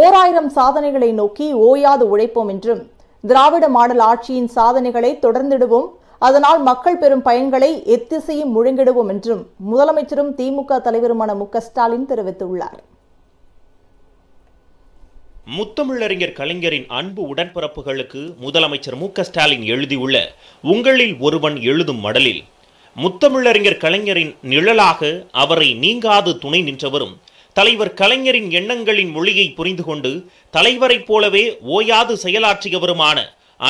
ஓராயிரம் சாதனைகளை நோக்கி ஓயாது உழைப்போம் என்றும் திராவிட மாடல் ஆட்சியின் சாதனைகளை தொடர்ந்திடுவோம் அதனால் மக்கள் பெறும் பயன்களை எத்திசையும் முழுங்கிடுவோம் என்றும் முதலமைச்சரும் திமுக தலைவருமான மு ஸ்டாலின் தெரிவித்துள்ளார் முத்தமிழறிஞர் கலைஞரின் அன்பு உடன்பிறப்புகளுக்கு முதலமைச்சர் மு ஸ்டாலின் எழுதியுள்ள உங்களில் ஒருவன் எழுதும் மடலில் முத்தமிழறிஞர் கலைஞரின் நிழலாக அவரை நீங்காது துணை நின்றவரும் தலைவர் கலைஞரின் எண்ணங்களின் மொழியை புரிந்து கொண்டு தலைவரைப் போலவே ஓயாது செயலாற்றியவருமான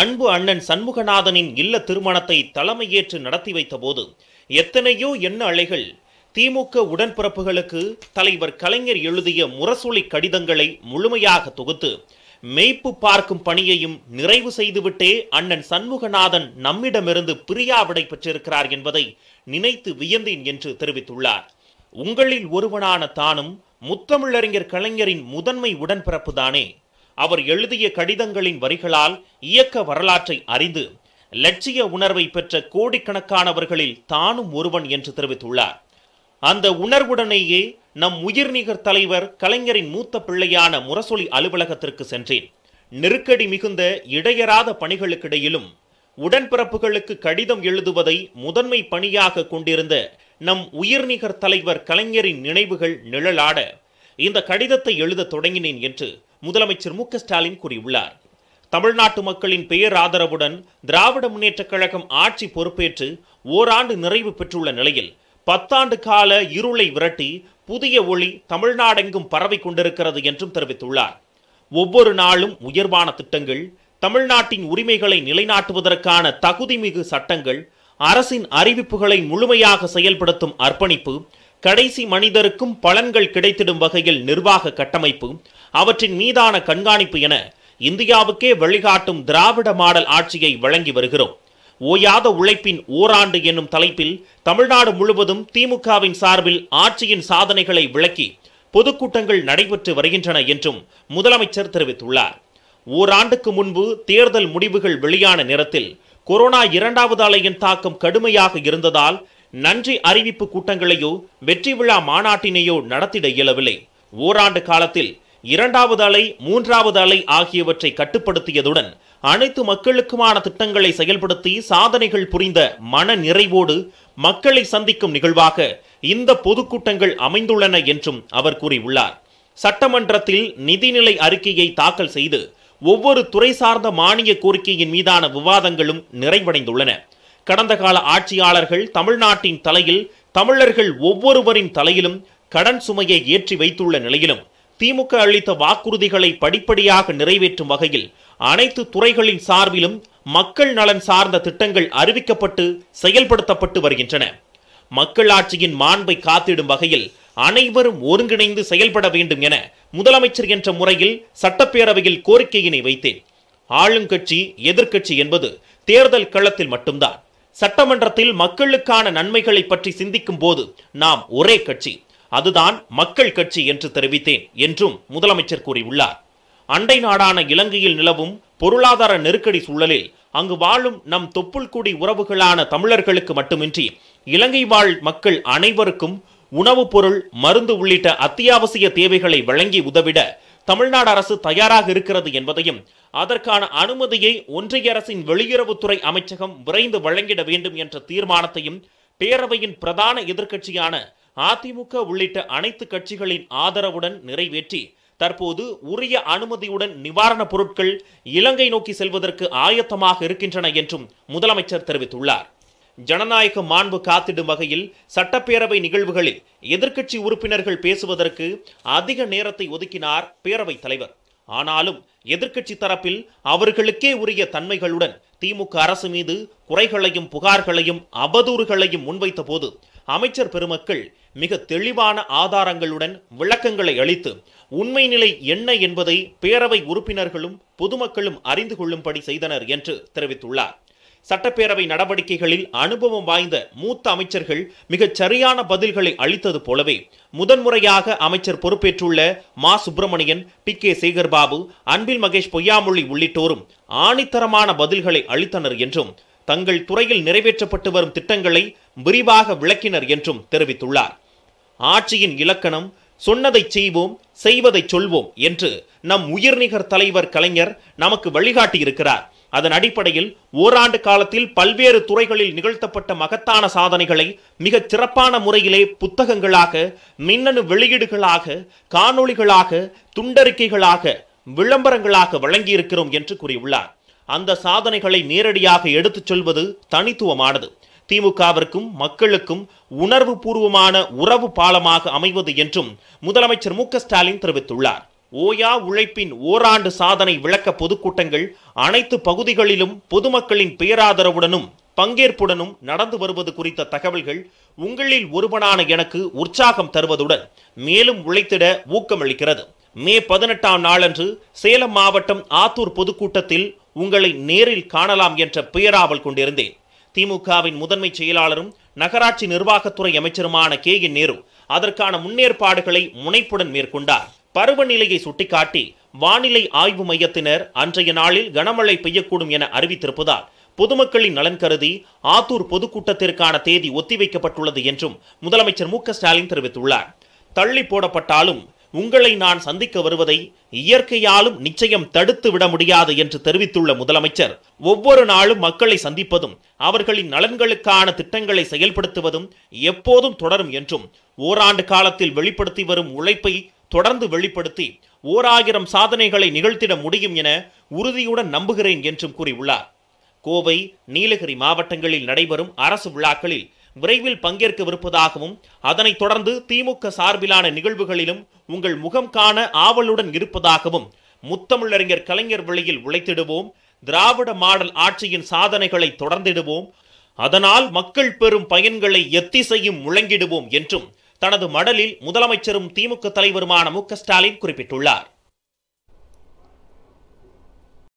அன்பு அண்ணன் சண்முகநாதனின் இல்ல திருமணத்தை தலைமையேற்று நடத்தி வைத்தபோது எத்தனையோ எண்ண அலைகள் திமுக உடன்பிறப்புகளுக்கு தலைவர் கலைஞர் எழுதிய முரசொலி கடிதங்களை முழுமையாக தொகுத்து மெய்ப்பு பார்க்கும் பணியையும் நிறைவு செய்துவிட்டே அண்ணன் சண்முகநாதன் நம்மிடமிருந்து பிரியாவிடை பெற்றிருக்கிறார் என்பதை நினைத்து வியந்தேன் என்று தெரிவித்துள்ளார் உங்களில் ஒருவனான தானும் முத்தமிழறிஞர் கலைஞரின் முதன்மை உடன்பிறப்பு தானே அவர் எழுதிய கடிதங்களின் வரிகளால் இயக்க வரலாற்றை அறிந்து லட்சிய உணர்வை பெற்ற கோடிக்கணக்கானவர்களில் தானும் ஒருவன் என்று தெரிவித்துள்ளார் அந்த உணர்வுடனேயே நம் உயிர்நிகர் தலைவர் கலைஞரின் மூத்த பிள்ளையான முரசொலி அலுவலகத்திற்கு சென்றேன் நெருக்கடி மிகுந்த இடையராத பணிகளுக்கிடையிலும் உடன்பிறப்புகளுக்கு கடிதம் எழுதுவதை முதன்மை பணியாக கொண்டிருந்த நம் உயிர்நிகர் தலைவர் கலைஞரின் நினைவுகள் நிழலாட இந்த கடிதத்தை எழுத தொடங்கினேன் என்று முதலமைச்சர் மு ஸ்டாலின் கூறியுள்ளார் தமிழ்நாட்டு மக்களின் பெயர் ஆதரவுடன் திராவிட முன்னேற்றக் கழகம் ஆட்சி பொறுப்பேற்று ஓராண்டு நிறைவு பெற்றுள்ள நிலையில் பத்தாண்டு கால இருளை விரட்டி புதிய ஒளி தமிழ்நாடெங்கும் பரவி கொண்டிருக்கிறது என்றும் தெரிவித்துள்ளார் ஒவ்வொரு நாளும் உயர்வான திட்டங்கள் தமிழ்நாட்டின் உரிமைகளை நிலைநாட்டுவதற்கான தகுதிமிகு சட்டங்கள் அரசின் அறிவிப்புகளை முழுமையாக செயல்படுத்தும் அர்ப்பணிப்பு கடைசி மனிதருக்கும் பலன்கள் கிடைத்திடும் வகையில் நிர்வாக கட்டமைப்பு அவற்றின் மீதான கண்காணிப்பு என இந்தியாவுக்கே வழிகாட்டும் திராவிட மாடல் ஆட்சியை வழங்கி வருகிறோம் ஓயாத உழைப்பின் ஓராண்டு என்னும் தலைப்பில் தமிழ்நாடு முழுவதும் திமுகவின் சார்பில் ஆட்சியின் சாதனைகளை விளக்கி பொதுக்கூட்டங்கள் நடைபெற்று வருகின்றன என்றும் முதலமைச்சர் தெரிவித்துள்ளார் ஓராண்டுக்கு முன்பு தேர்தல் முடிவுகள் வெளியான நேரத்தில் கொரோனா இரண்டாவது அலையின் தாக்கம் கடுமையாக இருந்ததால் நன்றி அறிவிப்பு கூட்டங்களையோ வெற்றி விழா மாநாட்டினையோ நடத்திட இயலவில்லை ஓராண்டு காலத்தில் இரண்டாவது அலை மூன்றாவது அலை ஆகியவற்றை கட்டுப்படுத்தியதுடன் அனைத்து மக்களுக்குமான திட்டங்களை செயல்படுத்தி சாதனைகள் புரிந்த மன நிறைவோடு மக்களை சந்திக்கும் நிகழ்வாக இந்த பொதுக்கூட்டங்கள் அமைந்துள்ளன என்றும் அவர் கூறியுள்ளார் சட்டமன்றத்தில் நிதிநிலை அறிக்கையை தாக்கல் செய்து ஒவ்வொரு துறை சார்ந்த மானிய கோரிக்கையின் மீதான விவாதங்களும் நிறைவடைந்துள்ளன கடந்த கால ஆட்சியாளர்கள் தமிழ்நாட்டின் தலையில் தமிழர்கள் ஒவ்வொருவரின் தலையிலும் கடன் சுமையை ஏற்றி வைத்துள்ள நிலையிலும் திமுக அளித்த வாக்குறுதிகளை படிப்படியாக நிறைவேற்றும் வகையில் அனைத்து துறைகளின் சார்பிலும் மக்கள் நலன் சார்ந்த திட்டங்கள் அறிவிக்கப்பட்டு செயல்படுத்தப்பட்டு வருகின்றன மக்களாட்சியின் மாண்பை காத்திடும் வகையில் அனைவரும் ஒருங்கிணைந்து செயல்பட வேண்டும் என முதலமைச்சர் என்ற முறையில் சட்டப்பேரவையில் கோரிக்கையினை வைத்தேன் ஆளுங்கட்சி எதிர்க்கட்சி என்பது தேர்தல் களத்தில் மட்டும்தான் சட்டமன்றத்தில் மக்களுக்கான நன்மைகளை பற்றி சிந்திக்கும் போது நாம் ஒரே கட்சி அதுதான் மக்கள் கட்சி என்று தெரிவித்தேன் என்றும் முதலமைச்சர் கூறியுள்ளார் அண்டை நாடான இலங்கையில் நிலவும் பொருளாதார நெருக்கடி சூழலில் அங்கு வாழும் நம் தொப்புள்குடி உறவுகளான தமிழர்களுக்கு மட்டுமின்றி இலங்கை வாழ் மக்கள் அனைவருக்கும் உணவுப் பொருள் மருந்து உள்ளிட்ட அத்தியாவசிய தேவைகளை வழங்கி உதவிட தமிழ்நாடு அரசு தயாராக இருக்கிறது என்பதையும் அதற்கான அனுமதியை ஒன்றிய அரசின் வெளியுறவுத்துறை அமைச்சகம் விரைந்து வழங்கிட வேண்டும் என்ற தீர்மானத்தையும் பேரவையின் பிரதான எதிர்க்கட்சியான அதிமுக உள்ளிட்ட அனைத்து கட்சிகளின் ஆதரவுடன் நிறைவேற்றி தற்போது உரிய அனுமதியுடன் நிவாரணப் பொருட்கள் இலங்கை நோக்கி செல்வதற்கு ஆயத்தமாக இருக்கின்றன என்றும் முதலமைச்சர் தெரிவித்துள்ளார் ஜனநாயக மாண்பு காத்திடும் வகையில் சட்டப்பேரவை நிகழ்வுகளில் எதிர்க்கட்சி உறுப்பினர்கள் பேசுவதற்கு அதிக நேரத்தை ஒதுக்கினார் பேரவைத் தலைவர் ஆனாலும் எதிர்க்கட்சி தரப்பில் அவர்களுக்கே உரிய தன்மைகளுடன் திமுக அரசு மீது குறைகளையும் புகார்களையும் அவதூறுகளையும் முன்வைத்த போது அமைச்சர் பெருமக்கள் மிக தெளிவான ஆதாரங்களுடன் விளக்கங்களை அளித்து உண்மை நிலை என்ன என்பதை பேரவை உறுப்பினர்களும் பொதுமக்களும் அறிந்து கொள்ளும்படி செய்தனர் என்று தெரிவித்துள்ளார் சட்டப்பேரவை நடவடிக்கைகளில் அனுபவம் வாய்ந்த மூத்த அமைச்சர்கள் மிகச் சரியான பதில்களை அளித்தது போலவே முதன்முறையாக அமைச்சர் பொறுப்பேற்றுள்ள மா சுப்பிரமணியன் பி கே சேகர்பாபு அன்பில் மகேஷ் பொய்யாமொழி உள்ளிட்டோரும் ஆணித்தரமான பதில்களை அளித்தனர் என்றும் தங்கள் துறையில் நிறைவேற்றப்பட்டு வரும் திட்டங்களை விரிவாக விளக்கினர் என்றும் தெரிவித்துள்ளார் ஆட்சியின் இலக்கணம் சொன்னதை செய்வோம் செய்வதை சொல்வோம் என்று நம் உயிர்நிகர் தலைவர் கலைஞர் நமக்கு வழிகாட்டியிருக்கிறார் அதன் அடிப்படையில் ஓராண்டு காலத்தில் பல்வேறு துறைகளில் நிகழ்த்தப்பட்ட மகத்தான சாதனைகளை மிகச் சிறப்பான முறையிலே புத்தகங்களாக மின்னணு வெளியீடுகளாக காணொளிகளாக துண்டறிக்கைகளாக விளம்பரங்களாக வழங்கியிருக்கிறோம் என்று கூறியுள்ளார் அந்த சாதனைகளை நேரடியாக எடுத்துச் சொல்வது தனித்துவமானது திமுகவிற்கும் மக்களுக்கும் உணர்வு பூர்வமான உறவு பாலமாக அமைவது என்றும் முதலமைச்சர் மு ஸ்டாலின் தெரிவித்துள்ளார் ஓயா உழைப்பின் ஓராண்டு சாதனை விளக்க பொதுக்கூட்டங்கள் அனைத்து பகுதிகளிலும் பொதுமக்களின் பேராதரவுடனும் பங்கேற்புடனும் நடந்து வருவது குறித்த தகவல்கள் உங்களில் ஒருவனான எனக்கு உற்சாகம் தருவதுடன் மேலும் உழைத்திட ஊக்கமளிக்கிறது மே பதினெட்டாம் நாளன்று சேலம் மாவட்டம் ஆத்தூர் பொதுக்கூட்டத்தில் உங்களை நேரில் காணலாம் என்ற பெயராவல் கொண்டிருந்தேன் திமுகவின் முதன்மை செயலாளரும் நகராட்சி நிர்வாகத்துறை அமைச்சருமான கே என் நேரு அதற்கான முன்னேற்பாடுகளை முனைப்புடன் மேற்கொண்டார் பருவநிலையை சுட்டிக்காட்டி வானிலை ஆய்வு மையத்தினர் அன்றைய நாளில் கனமழை பெய்யக்கூடும் என அறிவித்திருப்பதால் பொதுமக்களின் நலன் கருதி ஆத்தூர் பொதுக்கூட்டத்திற்கான தேதி ஒத்திவைக்கப்பட்டுள்ளது என்றும் முதலமைச்சர் மு ஸ்டாலின் தெரிவித்துள்ளார் தள்ளி போடப்பட்டாலும் உங்களை நான் சந்திக்க வருவதை இயற்கையாலும் நிச்சயம் தடுத்து விட முடியாது என்று தெரிவித்துள்ள முதலமைச்சர் ஒவ்வொரு நாளும் மக்களை சந்திப்பதும் அவர்களின் நலன்களுக்கான திட்டங்களை செயல்படுத்துவதும் எப்போதும் தொடரும் என்றும் ஓராண்டு காலத்தில் வெளிப்படுத்தி வரும் உழைப்பை தொடர்ந்து வெளிப்படுத்தி ஓராயிரம் சாதனைகளை நிகழ்த்திட முடியும் என உறுதியுடன் நம்புகிறேன் என்றும் கூறியுள்ளார் கோவை நீலகிரி மாவட்டங்களில் நடைபெறும் அரசு விழாக்களில் விரைவில் பங்கேற்கவிருப்பதாகவும் அதனைத் தொடர்ந்து திமுக சார்பிலான நிகழ்வுகளிலும் உங்கள் முகம் காண ஆவலுடன் இருப்பதாகவும் முத்தமிழறிஞர் கலைஞர் வழியில் உழைத்திடுவோம் திராவிட மாடல் ஆட்சியின் சாதனைகளை தொடர்ந்திடுவோம் அதனால் மக்கள் பெறும் பயன்களை எத்திசையும் முழங்கிடுவோம் என்றும் தனது மடலில் முதலமைச்சரும் திமுக தலைவருமான மு ஸ்டாலின் குறிப்பிட்டுள்ளார்